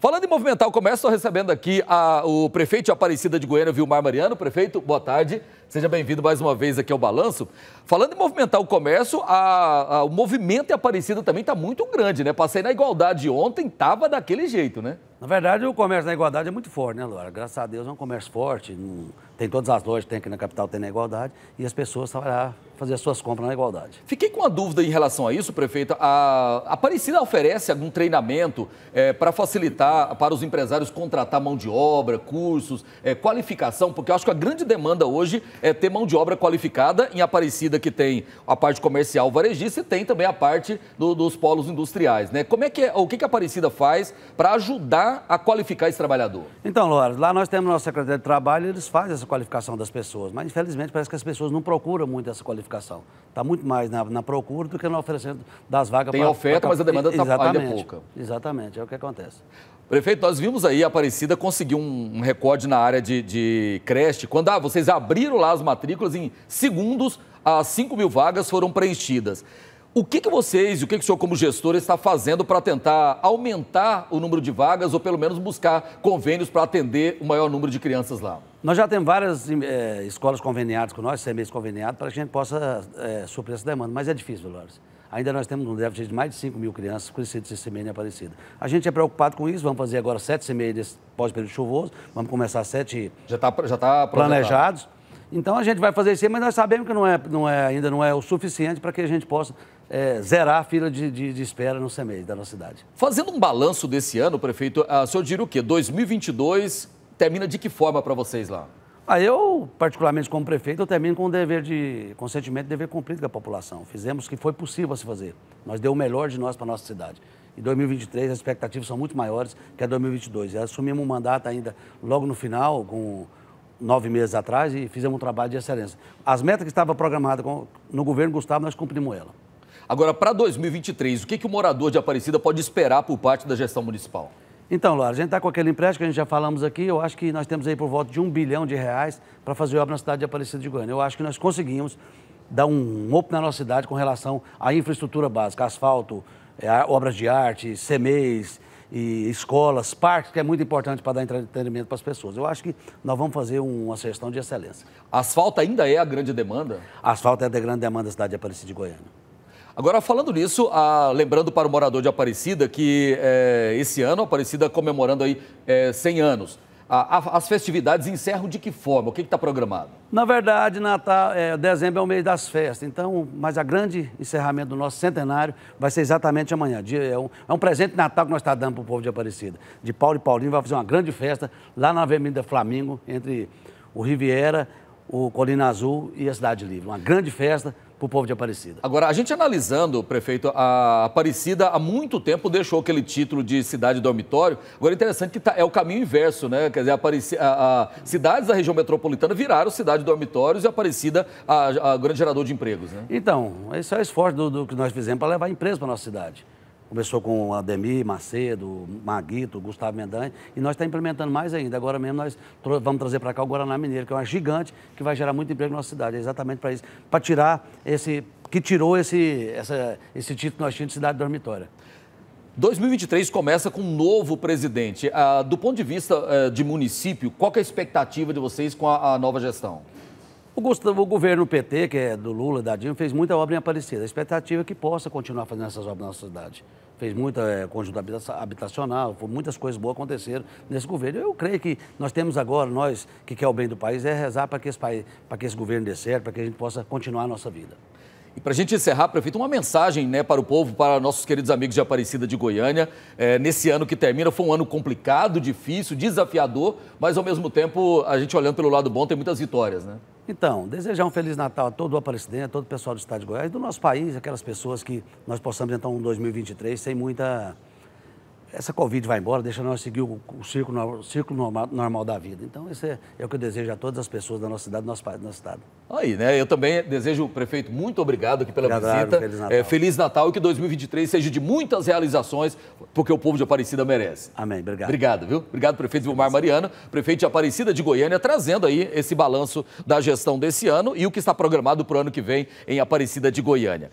Falando em movimentar o comércio, estou recebendo aqui a, o prefeito de Aparecida de Goiânia, Vilmar Mariano. Prefeito, boa tarde. Seja bem-vindo mais uma vez aqui ao Balanço. Falando em movimentar o comércio, a, a, o movimento em Aparecida também está muito grande, né? Passei na Igualdade ontem, estava daquele jeito, né? Na verdade, o comércio na Igualdade é muito forte, né, Laura? Graças a Deus é um comércio forte. Não tem todas as lojas, tem aqui na capital, tem na igualdade, e as pessoas trabalhar, fazer as suas compras na igualdade. Fiquei com uma dúvida em relação a isso, prefeita. A Aparecida oferece algum treinamento é, para facilitar para os empresários contratar mão de obra, cursos, é, qualificação, porque eu acho que a grande demanda hoje é ter mão de obra qualificada em Aparecida, que tem a parte comercial varejista e tem também a parte do, dos polos industriais. Né? Como é que é, o que, que a Aparecida faz para ajudar a qualificar esse trabalhador? Então, Lores, lá nós temos nossa Secretaria de Trabalho, eles fazem essa qualificação das pessoas, mas infelizmente parece que as pessoas não procuram muito essa qualificação. Está muito mais na, na, procura do que no oferecimento das vagas. Tem pra, oferta, pra, mas a demanda está ainda é pouca. Exatamente, é o que acontece. Prefeito, nós vimos aí a Aparecida conseguir um, um recorde na área de, de creche, quando ah, vocês abriram lá as matrículas, em segundos, as 5 mil vagas foram preenchidas. O que, que vocês, o que, que o senhor como gestor está fazendo para tentar aumentar o número de vagas ou pelo menos buscar convênios para atender o maior número de crianças lá? Nós já temos várias é, escolas conveniadas com nós, CMEs conveniados, para que a gente possa é, suprir essa demanda, mas é difícil, Dolores. Ainda nós temos um déficit de mais de 5 mil crianças com e CMEI na Aparecida. A gente é preocupado com isso, vamos fazer agora sete semeias pós-período chuvoso, vamos começar sete já tá, já tá planejados. Então a gente vai fazer isso, mas nós sabemos que não é, não é, ainda não é o suficiente para que a gente possa é, zerar a fila de, de, de espera no CEMEI da nossa cidade. Fazendo um balanço desse ano, prefeito, o ah, senhor diria o quê? 2022 termina de que forma para vocês lá? Ah, eu, particularmente como prefeito, eu termino com o dever de consentimento, dever cumprido com a população. Fizemos o que foi possível a se fazer. Nós deu o melhor de nós para a nossa cidade. Em 2023, as expectativas são muito maiores que a 2022. E assumimos um mandato ainda logo no final, com nove meses atrás e fizemos um trabalho de excelência. As metas que estavam programadas no governo Gustavo, nós cumprimos elas. Agora, para 2023, o que, que o morador de Aparecida pode esperar por parte da gestão municipal? Então, Laura, a gente está com aquele empréstimo que a gente já falamos aqui. Eu acho que nós temos aí por volta de um bilhão de reais para fazer obra na cidade de Aparecida de Goiânia. Eu acho que nós conseguimos dar um up na nossa cidade com relação à infraestrutura básica, asfalto, é, obras de arte, semeis e escolas, parques, que é muito importante para dar entretenimento para as pessoas. Eu acho que nós vamos fazer uma sugestão de excelência. Asfalto ainda é a grande demanda? Asfalto é a grande demanda da cidade de Aparecida de Goiânia. Agora, falando nisso, ah, lembrando para o morador de Aparecida que eh, esse ano, Aparecida comemorando aí eh, 100 anos a, a, as festividades encerram de que forma? O que está programado? Na verdade, Natal, é, dezembro é o mês das festas, então, mas a grande encerramento do nosso centenário vai ser exatamente amanhã. Dia, é, um, é um presente de Natal que nós estamos tá dando para o povo de Aparecida. De Paulo e Paulinho vai fazer uma grande festa lá na Avenida Flamingo, entre o Riviera, o Colina Azul e a Cidade Livre. Uma grande festa para o povo de Aparecida. Agora, a gente analisando, prefeito, a Aparecida há muito tempo deixou aquele título de cidade dormitório. Agora, é interessante que tá, é o caminho inverso, né? Quer dizer, Aparecida, a, a, cidades da região metropolitana viraram cidade dormitórios e Aparecida, a, a grande gerador de empregos, né? Então, esse é o esforço do, do que nós fizemos para levar empresa para nossa cidade. Começou com Ademir, Macedo, Maguito, Gustavo Mendanha, e nós estamos tá implementando mais ainda. Agora mesmo nós vamos trazer para cá o Guaraná Mineiro, que é uma gigante que vai gerar muito emprego na nossa cidade. É exatamente para isso, para tirar esse. que tirou esse, essa, esse título que nós tínhamos de cidade dormitória. 2023 começa com um novo presidente. Ah, do ponto de vista eh, de município, qual é a expectativa de vocês com a, a nova gestão? O, Gustavo, o, governo PT, que é do Lula, da Dilma, fez muita obra em Aparecida. A expectativa é que possa continuar fazendo essas obras na nossa cidade. Fez muita é, conjunto habitacional, muitas coisas boas aconteceram nesse governo. Eu creio que nós temos agora, nós que quer o bem do país, é rezar para que esse, para que esse governo dê certo, para que a gente possa continuar a nossa vida. E para a gente encerrar, prefeito, uma mensagem né, para o povo, para nossos queridos amigos de Aparecida de Goiânia. É, nesse ano que termina, foi um ano complicado, difícil, desafiador, mas ao mesmo tempo, a gente olhando pelo lado bom, tem muitas vitórias, né? Então, desejar um Feliz Natal a todo o Aparecidense, a todo o pessoal do estado de Goiás, do nosso país, aquelas pessoas que nós possamos entrar um 2023 sem muita essa Covid vai embora, deixa nós seguir o, o círculo, círculo normal, normal, da vida. Então, esse é, é, o que eu desejo a todas as pessoas da nossa cidade, do nosso, do nosso estado. Aí, né? Eu também desejo, prefeito, muito obrigado aqui pela obrigado, visita. Feliz Natal. É, Feliz Natal e que 2023 seja de muitas realizações, porque o povo de Aparecida merece. Amém, obrigado. Obrigado, viu? Obrigado, prefeito Vilmar Mariano, prefeito de Aparecida de Goiânia, trazendo aí esse balanço da gestão desse ano e o que está programado para o ano que vem em Aparecida de Goiânia.